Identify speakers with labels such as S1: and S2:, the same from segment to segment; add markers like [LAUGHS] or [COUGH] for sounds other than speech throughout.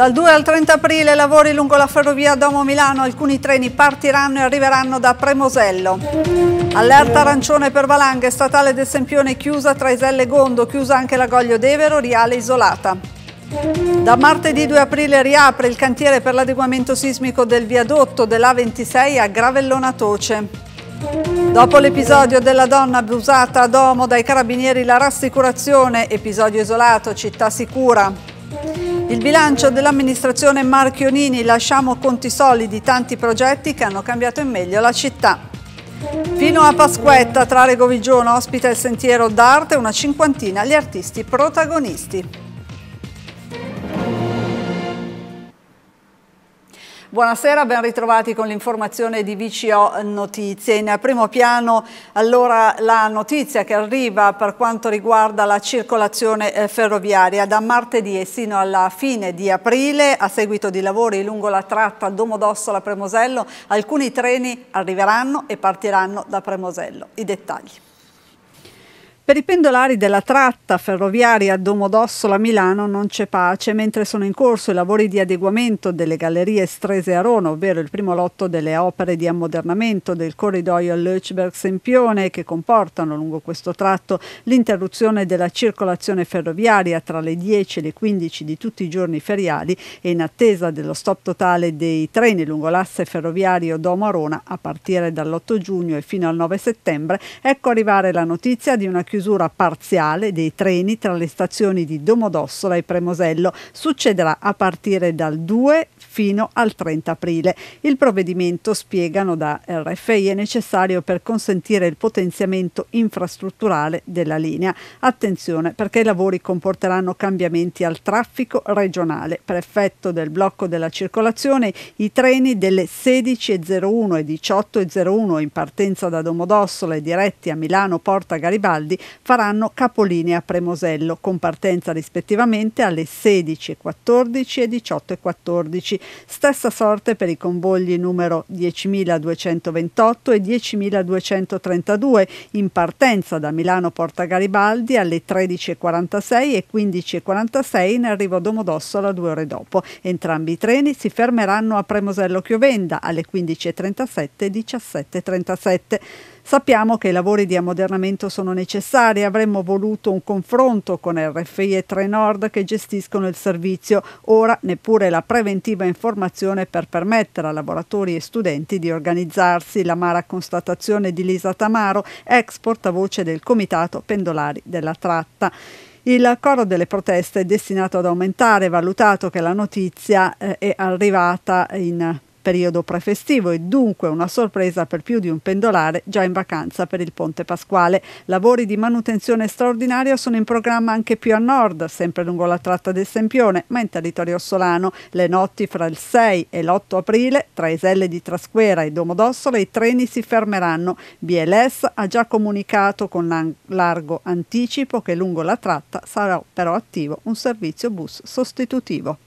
S1: Dal 2 al 30 aprile lavori lungo la ferrovia Domo-Milano, alcuni treni partiranno e arriveranno da Premosello. Allerta arancione per valanghe, statale del Sempione chiusa tra Iselle e Gondo, chiusa anche la Goglio d'Evero, Riale isolata. Da martedì 2 aprile riapre il cantiere per l'adeguamento sismico del viadotto dell'A26 a Gravellona Toce. Dopo l'episodio della donna abusata a Domo dai carabinieri la rassicurazione, episodio isolato, città sicura, il bilancio dell'amministrazione Marchionini lasciamo conti solidi, tanti progetti che hanno cambiato in meglio la città. Fino a Pasquetta, Trarego Vigione ospita il sentiero d'arte, una cinquantina gli artisti protagonisti. Buonasera, ben ritrovati con l'informazione di VCO Notizie. In primo piano allora la notizia che arriva per quanto riguarda la circolazione eh, ferroviaria. Da martedì e sino alla fine di aprile, a seguito di lavori lungo la tratta Domodossola-Premosello, alcuni treni arriveranno e partiranno da Premosello. I dettagli. Per i pendolari della tratta ferroviaria Domodossola-Milano non c'è pace, mentre sono in corso i lavori di adeguamento delle gallerie Strese a Rona, ovvero il primo lotto delle opere di ammodernamento del corridoio Löchberg-Sempione che comportano lungo questo tratto l'interruzione della circolazione ferroviaria tra le 10 e le 15 di tutti i giorni feriali e in attesa dello stop totale dei treni lungo l'asse ferroviario Domo-Rona a partire dall'8 giugno e fino al 9 settembre, ecco arrivare la notizia di una chiusura chiusura parziale dei treni tra le stazioni di Domodossola e Premosello. Succederà a partire dal 2 fino al 30 aprile. Il provvedimento, spiegano da RFI, è necessario per consentire il potenziamento infrastrutturale della linea. Attenzione perché i lavori comporteranno cambiamenti al traffico regionale. Per effetto del blocco della circolazione, i treni delle 16.01 e 18.01 in partenza da Domodossola e diretti a Milano Porta Garibaldi faranno capolinea a Premosello con partenza rispettivamente alle 16.14 e 18.14 stessa sorte per i convogli numero 10.228 e 10.232 in partenza da Milano Porta Garibaldi alle 13.46 e 15.46 in arrivo a Domodossola due ore dopo. Entrambi i treni si fermeranno a Premosello Chiovenda alle 15.37 e 17.37. Sappiamo che i lavori di ammodernamento sono necessari, avremmo voluto un confronto con RFI e Trenord che gestiscono il servizio, ora neppure la preventiva informazione per permettere a lavoratori e studenti di organizzarsi, la l'amara constatazione di Lisa Tamaro, ex portavoce del Comitato Pendolari della Tratta. Il coro delle proteste è destinato ad aumentare, valutato che la notizia eh, è arrivata in periodo prefestivo e dunque una sorpresa per più di un pendolare già in vacanza per il Ponte Pasquale. Lavori di manutenzione straordinaria sono in programma anche più a nord, sempre lungo la tratta del Sempione, ma in territorio solano. Le notti fra il 6 e l'8 aprile tra Iselle di Trasquera e Domodossola i treni si fermeranno. BLS ha già comunicato con largo anticipo che lungo la tratta sarà però attivo un servizio bus sostitutivo.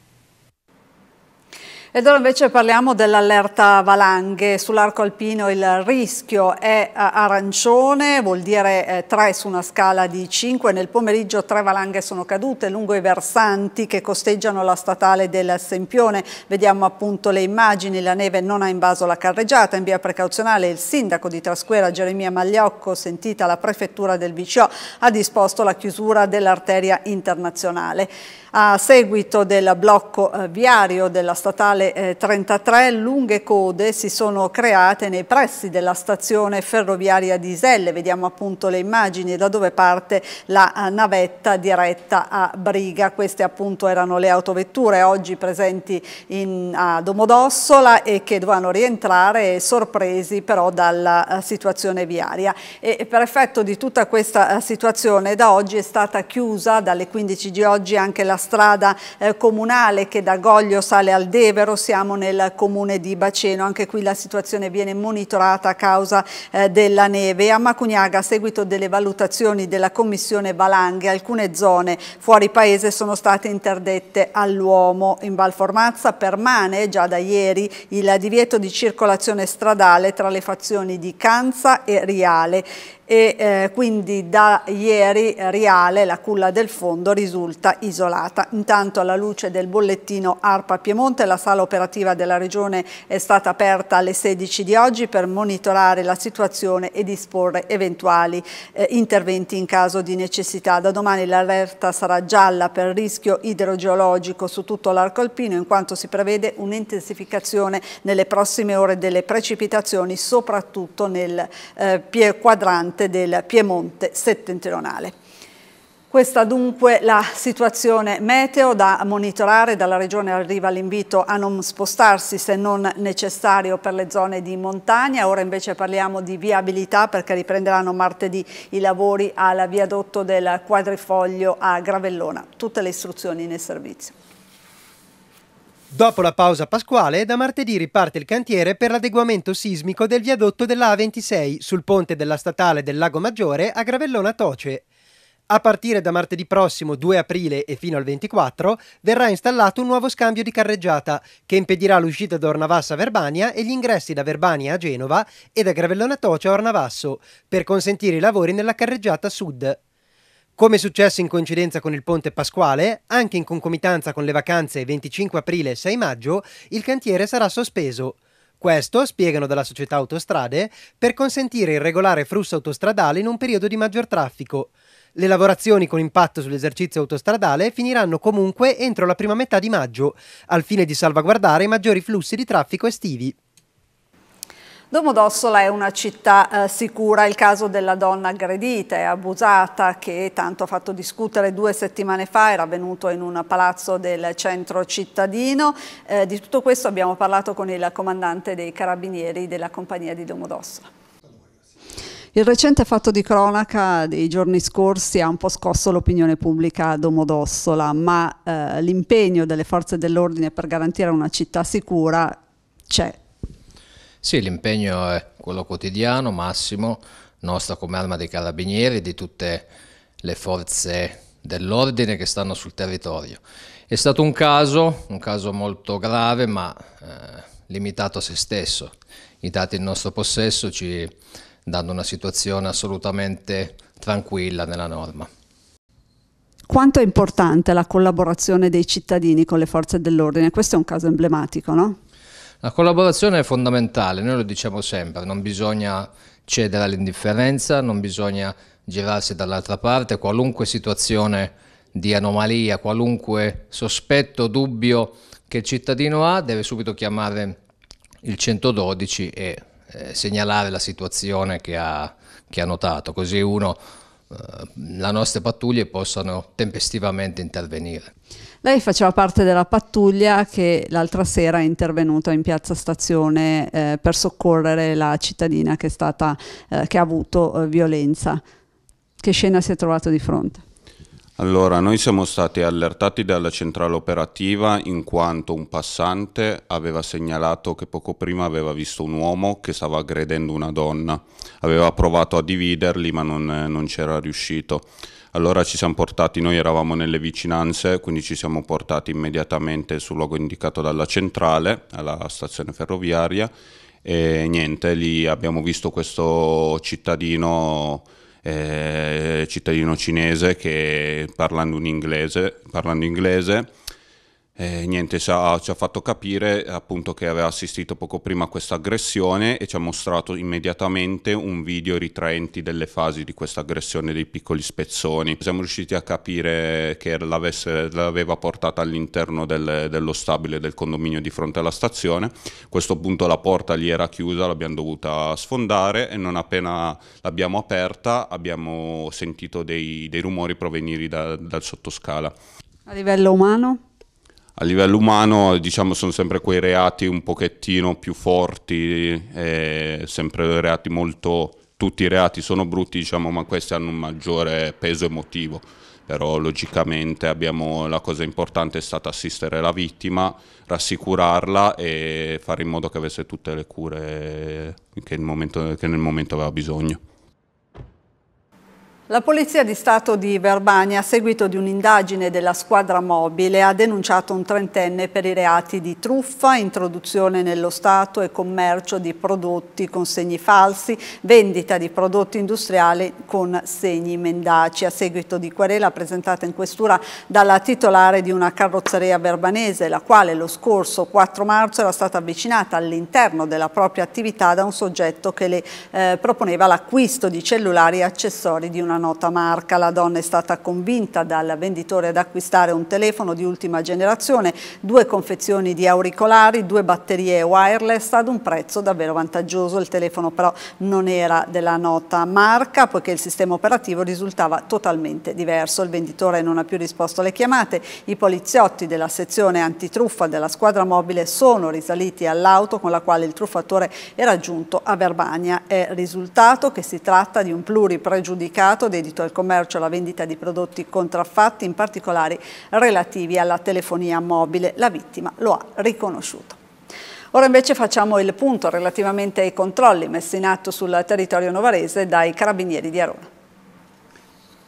S1: Ed ora invece parliamo dell'allerta valanghe. Sull'arco alpino il rischio è eh, arancione, vuol dire 3 eh, su una scala di 5. Nel pomeriggio tre valanghe sono cadute lungo i versanti che costeggiano la statale del Sempione. Vediamo appunto le immagini, la neve non ha invaso la carreggiata. In via precauzionale il sindaco di Trasquera, Geremia Magliocco, sentita la prefettura del VCO, ha disposto la chiusura dell'arteria internazionale. A seguito del blocco eh, viario della statale totale 33 eh, lunghe code si sono create nei pressi della stazione ferroviaria di Iselle, vediamo appunto le immagini da dove parte la eh, navetta diretta a Briga, queste appunto erano le autovetture oggi presenti in, a Domodossola e che dovevano rientrare sorpresi però dalla eh, situazione viaria e, per effetto di tutta questa situazione da oggi è stata chiusa dalle 15 di oggi anche la strada comunale che da Goglio sale al Devero Ferro, siamo nel comune di Baceno, anche qui la situazione viene monitorata a causa eh, della neve. A Macugnaga, a seguito delle valutazioni della Commissione Valanghe, alcune zone fuori paese sono state interdette all'uomo. In Valformazza permane già da ieri il divieto di circolazione stradale tra le fazioni di Canza e Riale e eh, quindi da ieri Riale, la culla del fondo, risulta isolata. Intanto alla luce del bollettino ARPA Piemonte la sala operativa della Regione è stata aperta alle 16 di oggi per monitorare la situazione e disporre eventuali eh, interventi in caso di necessità. Da domani l'allerta sarà gialla per rischio idrogeologico su tutto l'arco alpino in quanto si prevede un'intensificazione nelle prossime ore delle precipitazioni soprattutto nel eh, quadrante importante del Piemonte settentrionale. Questa dunque la situazione meteo da monitorare, dalla regione arriva l'invito a non spostarsi se non necessario per le zone di montagna, ora invece parliamo di viabilità perché riprenderanno martedì i lavori al viadotto del quadrifoglio a Gravellona, tutte le istruzioni nel servizio.
S2: Dopo la pausa pasquale, da martedì riparte il cantiere per l'adeguamento sismico del viadotto della A26 sul ponte della statale del Lago Maggiore a Gravellona Toce. A partire da martedì prossimo 2 aprile e fino al 24 verrà installato un nuovo scambio di carreggiata che impedirà l'uscita da Ornavassa a Verbania e gli ingressi da Verbania a Genova e da Gravellona Toce a Ornavasso per consentire i lavori nella carreggiata sud. Come è successo in coincidenza con il ponte pasquale, anche in concomitanza con le vacanze 25 aprile e 6 maggio, il cantiere sarà sospeso. Questo, spiegano dalla società Autostrade, per consentire il regolare flusso autostradale in un periodo di maggior traffico. Le lavorazioni con impatto sull'esercizio autostradale finiranno comunque entro la prima metà di maggio, al fine di salvaguardare i maggiori flussi di traffico estivi.
S1: Domodossola è una città eh, sicura, il caso della donna aggredita e abusata che tanto ha fatto discutere due settimane fa, era avvenuto in un palazzo del centro cittadino. Eh, di tutto questo abbiamo parlato con il comandante dei carabinieri della compagnia di Domodossola. Il recente fatto di cronaca dei giorni scorsi ha un po' scosso l'opinione pubblica a Domodossola, ma eh, l'impegno delle forze dell'ordine per garantire una città sicura c'è
S3: sì, l'impegno è quello quotidiano, massimo, nostra come arma dei carabinieri e di tutte le forze dell'ordine che stanno sul territorio. È stato un caso, un caso molto grave ma eh, limitato a se stesso. I dati in nostro possesso ci danno una situazione assolutamente tranquilla nella norma.
S1: Quanto è importante la collaborazione dei cittadini con le forze dell'ordine? Questo è un caso emblematico, no?
S3: La collaborazione è fondamentale, noi lo diciamo sempre, non bisogna cedere all'indifferenza, non bisogna girarsi dall'altra parte, qualunque situazione di anomalia, qualunque sospetto, dubbio che il cittadino ha, deve subito chiamare il 112 e eh, segnalare la situazione che ha, che ha notato, così uno eh, le nostre pattuglie possano tempestivamente intervenire.
S1: Lei faceva parte della pattuglia che l'altra sera è intervenuta in piazza stazione eh, per soccorrere la cittadina che, stata, eh, che ha avuto eh, violenza. Che scena si è trovato di fronte?
S4: Allora, noi siamo stati allertati dalla centrale operativa in quanto un passante aveva segnalato che poco prima aveva visto un uomo che stava aggredendo una donna. Aveva provato a dividerli ma non, non c'era riuscito. Allora ci siamo portati, noi eravamo nelle vicinanze, quindi ci siamo portati immediatamente sul luogo indicato dalla centrale, alla stazione ferroviaria, e niente, lì abbiamo visto questo cittadino eh, cittadino cinese che parlando, in inglese, parlando inglese e eh, niente, ci ha, ci ha, fatto capire appunto che aveva assistito poco prima a questa aggressione e ci ha mostrato immediatamente un video ritraenti delle fasi di questa aggressione dei piccoli spezzoni. Siamo riusciti a capire che l'aveva portata all'interno del, dello stabile del condominio di fronte alla stazione. A questo punto la porta lì era chiusa, l'abbiamo dovuta sfondare e non appena l'abbiamo aperta abbiamo sentito dei, dei rumori provenire da, dal sottoscala.
S1: A livello umano?
S4: a livello umano diciamo sono sempre quei reati un pochettino più forti, eh, sempre reati molto... Tutti i reati sono brutti, diciamo, ma questi hanno un maggiore peso emotivo però logicamente abbiamo, la cosa importante è stata assistere la vittima, rassicurarla e fare in modo che avesse tutte le cure che, momento, che nel momento aveva bisogno.
S1: La Polizia di Stato di Verbania, a seguito di un'indagine della squadra mobile, ha denunciato un trentenne per i reati di truffa, introduzione nello Stato e commercio di prodotti con segni falsi, vendita di prodotti industriali con segni mendaci. A seguito di querela presentata in questura dalla titolare di una carrozzeria verbanese, la quale lo scorso 4 marzo era stata avvicinata all'interno della propria attività da un soggetto che le eh, proponeva l'acquisto di cellulari e accessori di una nota marca. La donna è stata convinta dal venditore ad acquistare un telefono di ultima generazione, due confezioni di auricolari, due batterie wireless ad un prezzo davvero vantaggioso. Il telefono però non era della nota marca poiché il sistema operativo risultava totalmente diverso. Il venditore non ha più risposto alle chiamate, i poliziotti della sezione antitruffa della squadra mobile sono risaliti all'auto con la quale il truffatore era giunto a Verbania. È risultato che si tratta di un pluripregiudicato dedito al commercio e alla vendita di prodotti contraffatti, in particolare relativi alla telefonia mobile. La vittima lo ha riconosciuto. Ora invece facciamo il punto relativamente ai controlli messi in atto sul territorio novarese dai carabinieri di Arona.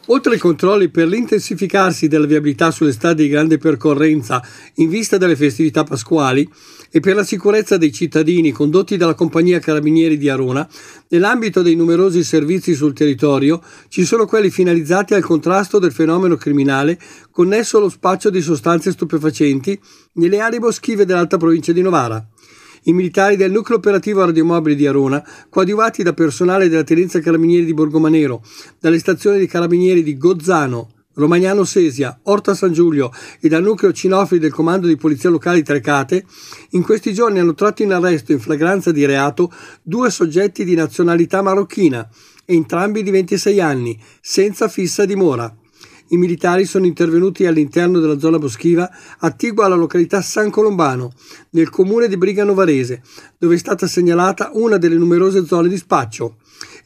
S2: Oltre ai controlli per l'intensificarsi della viabilità sulle strade di grande percorrenza in vista delle festività pasquali e per la sicurezza dei cittadini condotti dalla compagnia Carabinieri di Arona, nell'ambito dei numerosi servizi sul territorio ci sono quelli finalizzati al contrasto del fenomeno criminale connesso allo spaccio di sostanze stupefacenti nelle aree boschive dell'alta provincia di Novara i militari del nucleo operativo radiomobile di Arona, coadiuvati da personale della Tenenza Carabinieri di Borgomanero, dalle stazioni dei Carabinieri di Gozzano, Romagnano Sesia, Orta San Giulio e dal nucleo cinofili del comando di polizia locale Trecate, in questi giorni hanno tratto in arresto in flagranza di reato due soggetti di nazionalità marocchina, entrambi di 26 anni, senza fissa dimora i militari sono intervenuti all'interno della zona boschiva attigua alla località San Colombano, nel comune di Brigano Varese, dove è stata segnalata una delle numerose zone di spaccio.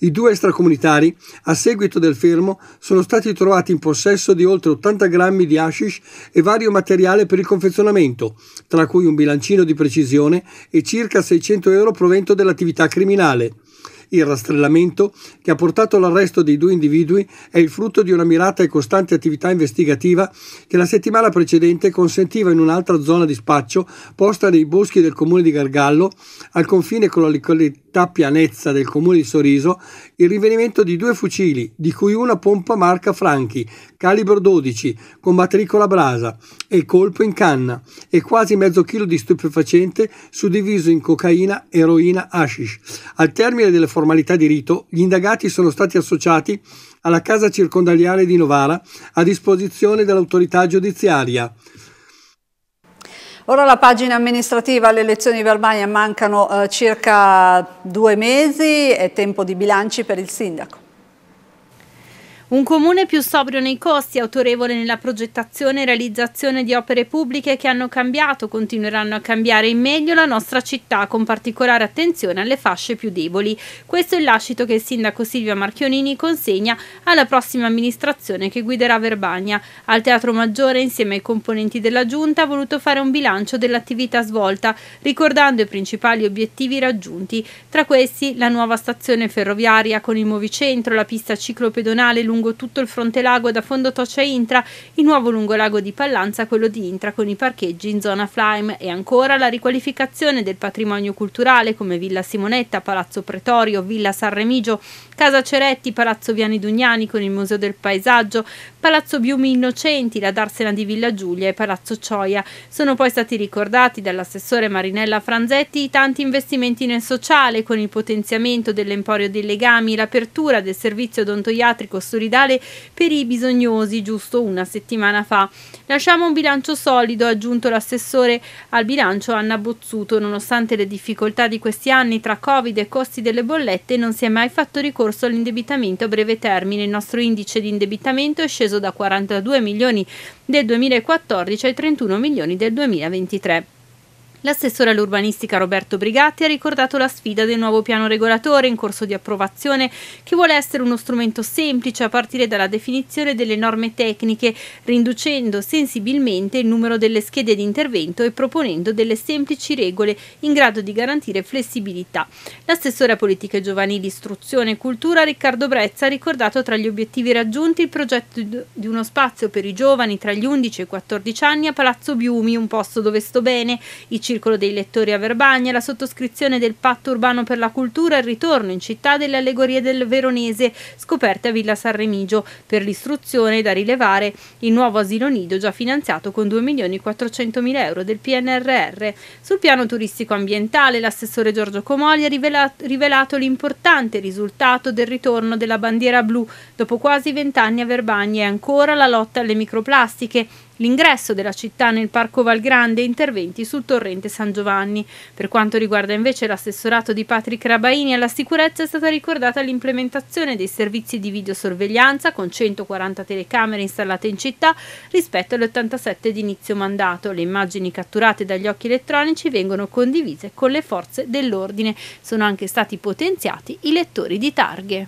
S2: I due extracomunitari, a seguito del fermo, sono stati trovati in possesso di oltre 80 grammi di hashish e vario materiale per il confezionamento, tra cui un bilancino di precisione e circa 600 euro provento dell'attività criminale. Il rastrellamento che ha portato all'arresto dei due individui è il frutto di una mirata e costante attività investigativa che la settimana precedente consentiva in un'altra zona di spaccio posta nei boschi del comune di Gargallo al confine con la località città Pianezza del comune di Sorriso il rinvenimento di due fucili, di cui una pompa marca Franchi, calibro 12, con matricola brasa e colpo in canna, e quasi mezzo chilo di stupefacente suddiviso in cocaina, eroina, hashish. Al termine delle formalità di rito, gli indagati sono stati associati alla casa circondariale di Novara a disposizione dell'autorità giudiziaria.
S1: Ora la pagina amministrativa alle elezioni verbali mancano eh, circa due mesi, è tempo di bilanci per il sindaco.
S5: Un comune più sobrio nei costi, autorevole nella progettazione e realizzazione di opere pubbliche che hanno cambiato, continueranno a cambiare in meglio la nostra città, con particolare attenzione alle fasce più deboli. Questo è il lascito che il sindaco Silvia Marchionini consegna alla prossima amministrazione che guiderà Verbagna. Al Teatro Maggiore, insieme ai componenti della Giunta, ha voluto fare un bilancio dell'attività svolta, ricordando i principali obiettivi raggiunti. Tra questi la nuova stazione ferroviaria con il Movicentro, la pista ciclopedonale lungo lungo tutto il fronte lago da Fondo a Intra, il nuovo lungolago di Pallanza, quello di Intra con i parcheggi in zona Flime e ancora la riqualificazione del patrimonio culturale come Villa Simonetta, Palazzo Pretorio, Villa San Remigio, Casa Ceretti, Palazzo Viani Dugnani con il Museo del Paesaggio, Palazzo Biumi Innocenti, la Darsena di Villa Giulia e Palazzo Cioia. Sono poi stati ricordati dall'assessore Marinella Franzetti i tanti investimenti nel sociale con il potenziamento dell'emporio dei legami, l'apertura del servizio odontoiatrico solidale per i bisognosi giusto una settimana fa. Lasciamo un bilancio solido, ha aggiunto l'assessore al bilancio Anna Bozzuto, nonostante le difficoltà di questi anni tra Covid e costi delle bollette non si è mai fatto ricorso all'indebitamento a breve termine. Il nostro indice di indebitamento è sceso sceso da 42 milioni del 2014 ai 31 milioni del 2023. L'assessore all'urbanistica Roberto Brigatti ha ricordato la sfida del nuovo piano regolatore in corso di approvazione che vuole essere uno strumento semplice a partire dalla definizione delle norme tecniche, riducendo sensibilmente il numero delle schede di intervento e proponendo delle semplici regole in grado di garantire flessibilità. L'assessore a politiche giovanili, istruzione e cultura Riccardo Brezza ha ricordato tra gli obiettivi raggiunti il progetto di uno spazio per i giovani tra gli 11 e i 14 anni a Palazzo Biumi, un posto dove sto bene, i Circolo dei Lettori a Verbagna, la sottoscrizione del patto urbano per la cultura il ritorno in città delle allegorie del Veronese scoperte a Villa San Remigio. Per l'istruzione da rilevare il nuovo asilo nido già finanziato con 2.400.000 euro del PNRR. Sul piano turistico ambientale l'assessore Giorgio Comoli ha rivelato, rivelato l'importante risultato del ritorno della bandiera blu dopo quasi vent'anni a Verbagna e ancora la lotta alle microplastiche l'ingresso della città nel Parco Valgrande e interventi sul torrente San Giovanni. Per quanto riguarda invece l'assessorato di Patrick Rabaini alla sicurezza è stata ricordata l'implementazione dei servizi di videosorveglianza con 140 telecamere installate in città rispetto alle 87 di inizio mandato. Le immagini catturate dagli occhi elettronici vengono condivise con le forze dell'ordine. Sono anche stati potenziati i lettori
S6: di targhe.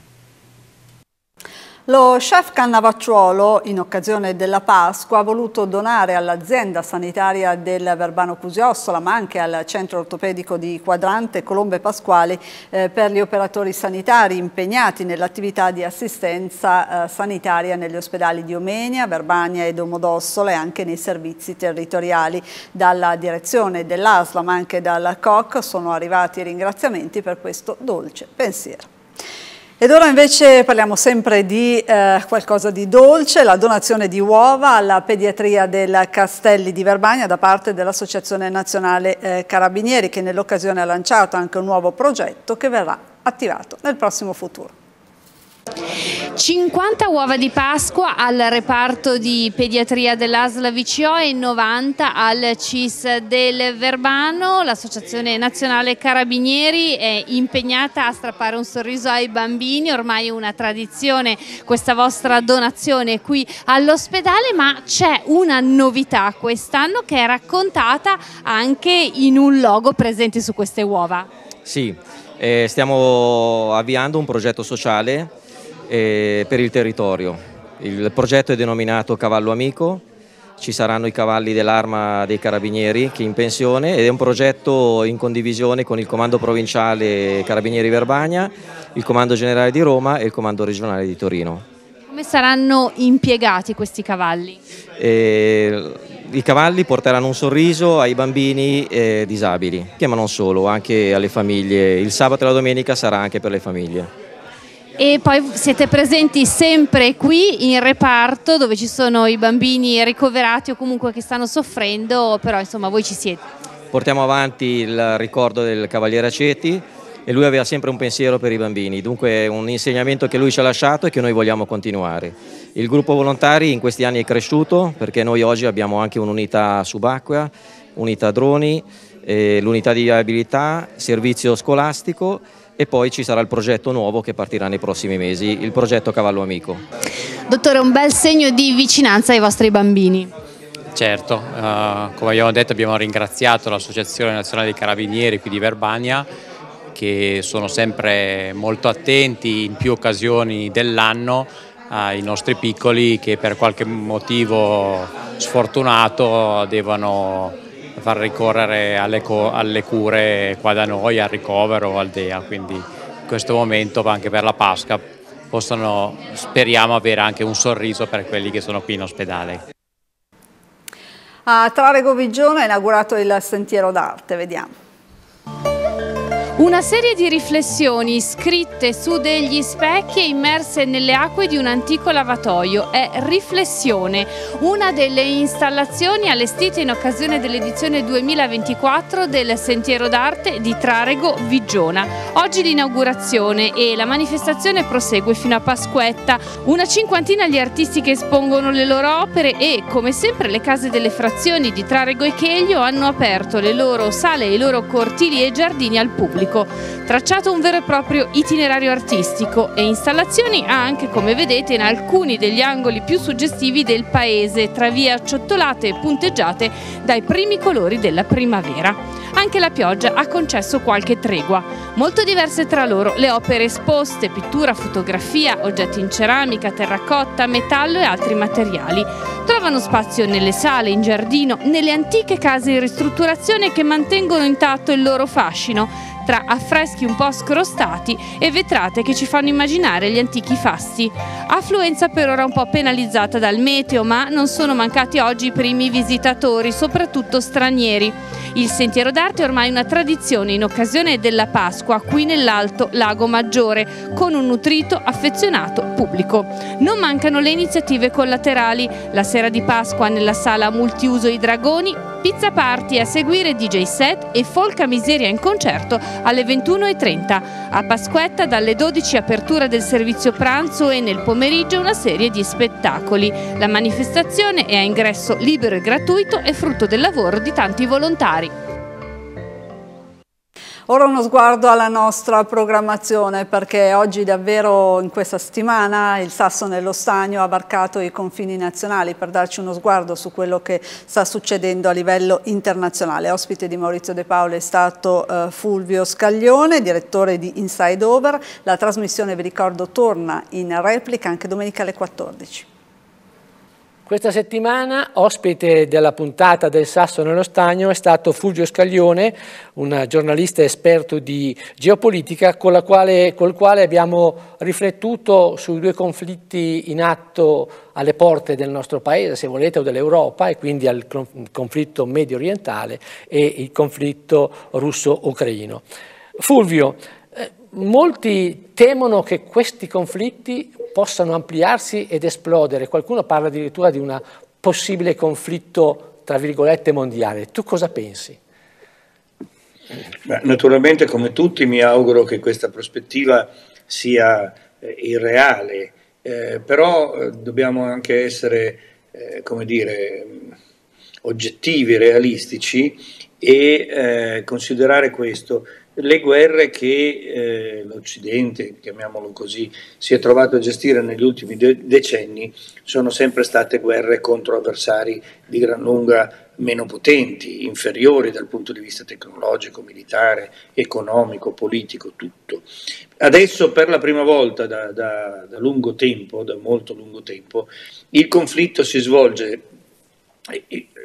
S1: Lo chef Cannavacciuolo, in occasione della Pasqua, ha voluto donare all'azienda sanitaria del Verbano Cusiossola, ma anche al centro ortopedico di Quadrante Colombe Pasquali, eh, per gli operatori sanitari impegnati nell'attività di assistenza eh, sanitaria negli ospedali di Omenia, Verbania e Domodossola e anche nei servizi territoriali. Dalla direzione dell'ASLA, ma anche dalla COC, sono arrivati i ringraziamenti per questo dolce pensiero. Ed ora invece parliamo sempre di eh, qualcosa di dolce, la donazione di uova alla pediatria del Castelli di Verbagna da parte dell'Associazione Nazionale eh, Carabinieri che nell'occasione ha lanciato anche un nuovo progetto che verrà attivato nel prossimo futuro.
S6: 50 uova di Pasqua al reparto di pediatria dell'ASL VCO e 90 al CIS del Verbano. L'Associazione Nazionale Carabinieri è impegnata a strappare un sorriso ai bambini, ormai è una tradizione questa vostra donazione qui all'ospedale, ma c'è una novità quest'anno che è raccontata anche in un logo presente su queste uova.
S7: Sì, eh, stiamo avviando un progetto sociale eh, per il territorio. Il progetto è denominato Cavallo Amico, ci saranno i cavalli dell'arma dei carabinieri che in pensione ed è un progetto in condivisione con il comando provinciale Carabinieri Verbagna, il comando generale di Roma e il comando regionale di Torino.
S6: Come saranno impiegati questi cavalli?
S7: Eh, I cavalli porteranno un sorriso ai bambini eh, disabili, ma non solo, anche alle famiglie. Il sabato e la domenica sarà anche per le famiglie
S6: e poi siete presenti sempre qui in reparto dove ci sono i bambini ricoverati o comunque che stanno soffrendo, però insomma voi ci siete.
S7: Portiamo avanti il ricordo del Cavaliere Aceti e lui aveva sempre un pensiero per i bambini, dunque un insegnamento che lui ci ha lasciato e che noi vogliamo continuare. Il gruppo volontari in questi anni è cresciuto perché noi oggi abbiamo anche un'unità subacquea, unità droni, eh, l'unità di viabilità, servizio scolastico e poi ci sarà il progetto nuovo che partirà nei prossimi mesi, il progetto Cavallo Amico.
S6: Dottore, un bel segno di vicinanza ai vostri bambini.
S8: Certo, uh, come abbiamo detto abbiamo ringraziato l'Associazione Nazionale dei Carabinieri qui di Verbania che sono sempre molto attenti in più occasioni dell'anno ai nostri piccoli che per qualche motivo sfortunato devono far ricorrere alle, alle cure qua da noi, al ricovero, o al DEA, quindi in questo momento anche per la Pasqua possano, speriamo, avere anche un sorriso per quelli che sono qui in ospedale.
S1: A Trarego Viggiano è inaugurato il Sentiero d'Arte, vediamo. Una serie di riflessioni scritte su
S6: degli specchi e immerse nelle acque di un antico lavatoio è Riflessione, una delle installazioni allestite in occasione dell'edizione 2024 del Sentiero d'Arte di Trarego Vigiona. Oggi l'inaugurazione e la manifestazione prosegue fino a Pasquetta. Una cinquantina di artisti che espongono le loro opere e, come sempre, le case delle frazioni di Trarego e Cheglio hanno aperto le loro sale e i loro cortili e giardini al pubblico pubblico, tracciato un vero e proprio itinerario artistico e installazioni ha anche, come vedete, in alcuni degli angoli più suggestivi del paese, tra vie acciottolate e punteggiate dai primi colori della primavera. Anche la pioggia ha concesso qualche tregua. Molto diverse tra loro le opere esposte, pittura, fotografia, oggetti in ceramica, terracotta, metallo e altri materiali. Trovano spazio nelle sale, in giardino, nelle antiche case in ristrutturazione che mantengono intatto il loro fascino, tra affreschi un po' scrostati e vetrate che ci fanno immaginare gli antichi fasti. Affluenza per ora un po' penalizzata dal meteo, ma non sono mancati oggi i primi visitatori, soprattutto stranieri. Il sentiero d'arte è ormai una tradizione in occasione della Pasqua qui nell'Alto Lago Maggiore, con un nutrito, affezionato pubblico. Non mancano le iniziative collaterali. La sera di Pasqua nella sala multiuso I Dragoni Pizza Party a seguire DJ set e Folca Miseria in concerto alle 21.30. A Pasquetta dalle 12 apertura del servizio pranzo e nel pomeriggio una serie di spettacoli. La manifestazione è a ingresso libero e gratuito e frutto del lavoro di tanti volontari.
S1: Ora uno sguardo alla nostra programmazione perché oggi davvero in questa settimana il Sasso nello Stagno ha varcato i confini nazionali per darci uno sguardo su quello che sta succedendo a livello internazionale. Ospite di Maurizio De Paolo è stato eh, Fulvio Scaglione, direttore di Inside Over. La trasmissione, vi ricordo, torna in replica anche domenica alle 14.
S3: Questa settimana ospite della puntata del Sasso nello Stagno è stato Fulvio Scaglione, un giornalista esperto di geopolitica con quale, col quale abbiamo riflettuto sui due conflitti in atto alle porte del nostro paese, se volete, o dell'Europa, e quindi al conflitto medio orientale e il conflitto russo-ucraino. Fulvio, eh, molti temono che questi conflitti possano ampliarsi ed esplodere. Qualcuno parla addirittura di un possibile conflitto, tra virgolette, mondiale. Tu cosa pensi?
S9: Beh, naturalmente, come tutti, mi auguro che questa prospettiva sia eh, irreale, eh, però eh, dobbiamo anche essere, eh, come dire, oggettivi, realistici e eh, considerare questo le guerre che eh, l'Occidente, chiamiamolo così, si è trovato a gestire negli ultimi de- decenni sono sempre state guerre contro avversari di gran lunga meno potenti, inferiori dal punto di vista tecnologico, militare, economico, politico, tutto. Adesso per la prima volta da, da, da lungo tempo, da molto lungo tempo, il conflitto si svolge,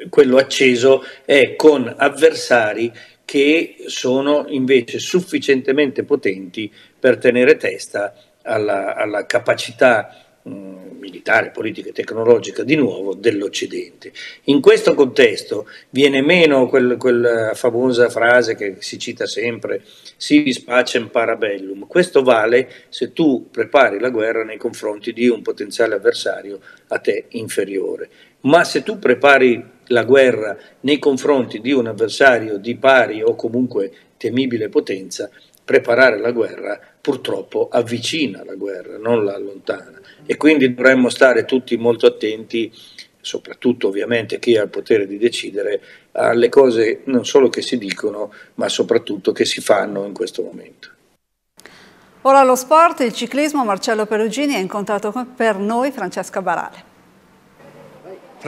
S9: quello acceso è con avversari che sono invece sufficientemente potenti per tenere testa alla, alla capacità militare, politica e tecnologica di nuovo dell'Occidente. In questo contesto viene meno quel, quella famosa frase che si cita sempre, si pacem parabellum, questo vale se tu prepari la guerra nei confronti di un potenziale avversario a te inferiore, ma se tu prepari la guerra nei confronti di un avversario di pari o comunque temibile potenza, preparare la guerra purtroppo avvicina la guerra, non la allontana. E quindi dovremmo stare tutti molto attenti, soprattutto ovviamente chi ha il potere di decidere, alle cose non solo che si dicono, ma soprattutto che si fanno in questo momento.
S1: Ora lo sport, il ciclismo, Marcello Perugini ha incontrato per noi Francesca Barale.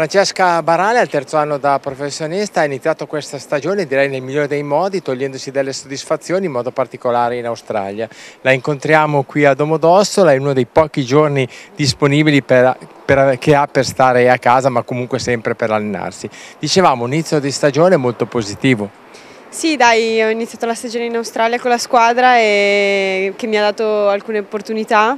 S8: Francesca Barale al terzo anno da professionista ha iniziato questa stagione direi nel migliore dei modi togliendosi delle soddisfazioni in modo particolare in Australia. La incontriamo qui a Domodossola in uno dei pochi giorni disponibili per, per, che ha per stare a casa ma comunque sempre per allenarsi. Dicevamo inizio di stagione molto positivo.
S10: Sì, dai, ho iniziato la stagione in Australia con la squadra e che mi ha dato alcune opportunità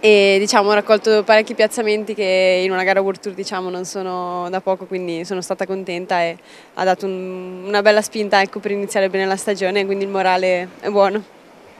S10: e diciamo, ho raccolto parecchi piazzamenti che in una gara World Tour diciamo, non sono da poco, quindi sono stata contenta e ha dato un, una bella spinta ecco, per iniziare bene la stagione, quindi il morale è buono.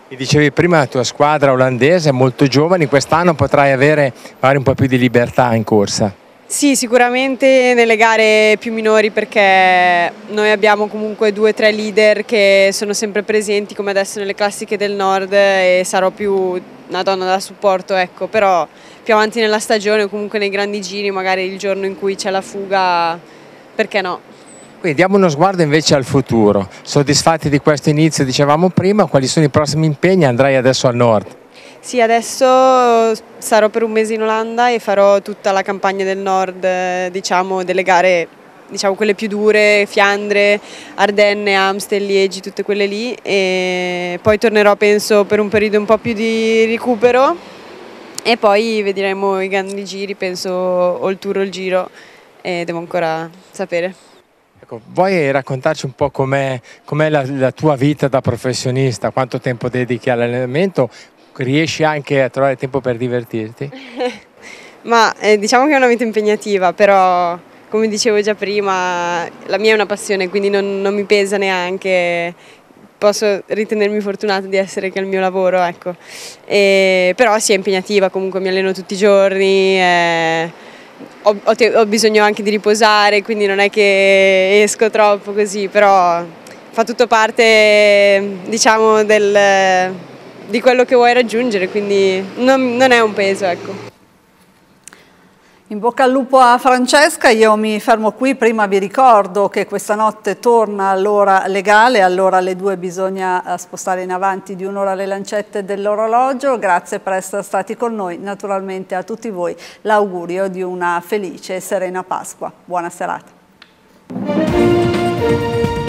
S8: Mi dicevi prima la tua squadra olandese è molto giovane, quest'anno potrai avere magari un po' più di libertà in corsa.
S10: Sì, sicuramente nelle gare più minori perché noi abbiamo comunque due o tre leader che sono sempre presenti come adesso nelle classiche del nord e sarò più una donna da supporto, ecco, però più avanti nella stagione o comunque nei grandi giri, magari il giorno in cui c'è la fuga, perché no?
S8: Quindi diamo uno sguardo invece al futuro. Soddisfatti di questo inizio, dicevamo prima, quali sono i prossimi impegni? Andrai adesso al nord.
S10: Sì, adesso sarò per un mese in Olanda e farò tutta la campagna del nord, eh, diciamo, delle gare diciamo quelle più dure, Fiandre, Ardenne, Amstel, Liegi, tutte quelle lì e poi tornerò penso per un periodo un po' più di recupero e poi vedremo i grandi giri, penso o il tour o il giro e devo ancora sapere.
S8: Ecco, vuoi raccontarci un po' com'è, com la, la tua vita da professionista, quanto tempo dedichi all'allenamento, riesci anche a trovare tempo per divertirti?
S10: [LAUGHS] Ma eh, diciamo che è una vita impegnativa, però come dicevo già prima, la mia è una passione, quindi non, non mi pesa neanche. Posso ritenermi fortunata di essere che è il mio lavoro, ecco. E, però sì, è impegnativa, comunque mi alleno tutti i giorni. Eh, ho, ho, ho, bisogno anche di riposare, quindi non è che esco troppo così, però fa tutto parte, diciamo, del di quello che vuoi raggiungere, quindi non, non è un peso, ecco. In bocca al lupo a Francesca,
S1: io mi fermo qui, prima vi ricordo che questa notte torna l'ora legale, allora alle due bisogna eh, spostare in avanti di un'ora le lancette dell'orologio, grazie per essere stati con noi, naturalmente a tutti voi l'augurio di una felice e serena Pasqua. Buona serata.